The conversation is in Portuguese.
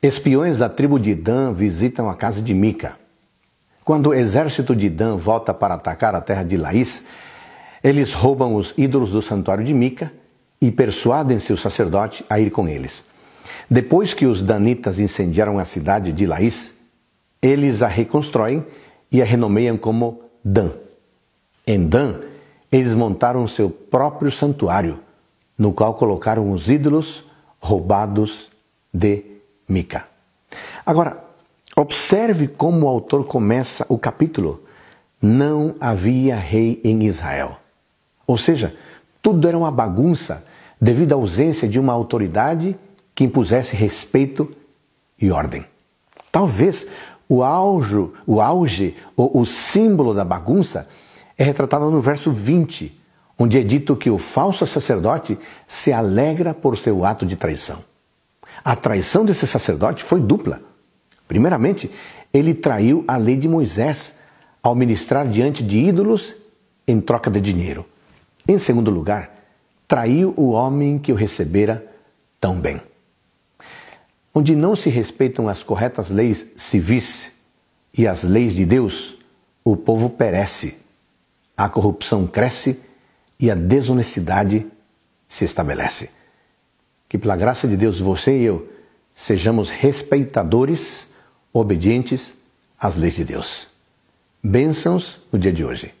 Espiões da tribo de Dan visitam a casa de Mica. Quando o exército de Dan volta para atacar a terra de Laís, eles roubam os ídolos do santuário de Mica e persuadem seu sacerdote a ir com eles. Depois que os danitas incendiaram a cidade de Laís, eles a reconstruem e a renomeiam como Dan. Em Dan, eles montaram seu próprio santuário, no qual colocaram os ídolos roubados de Mica. Agora, observe como o autor começa o capítulo. Não havia rei em Israel. Ou seja, tudo era uma bagunça devido à ausência de uma autoridade que impusesse respeito e ordem. Talvez o auge, o auge ou o símbolo da bagunça é retratado no verso 20, onde é dito que o falso sacerdote se alegra por seu ato de traição. A traição desse sacerdote foi dupla. Primeiramente, ele traiu a lei de Moisés ao ministrar diante de ídolos em troca de dinheiro. Em segundo lugar, traiu o homem que o recebera tão bem. Onde não se respeitam as corretas leis civis e as leis de Deus, o povo perece, a corrupção cresce e a desonestidade se estabelece que pela graça de Deus você e eu sejamos respeitadores, obedientes às leis de Deus. Bênçãos no dia de hoje.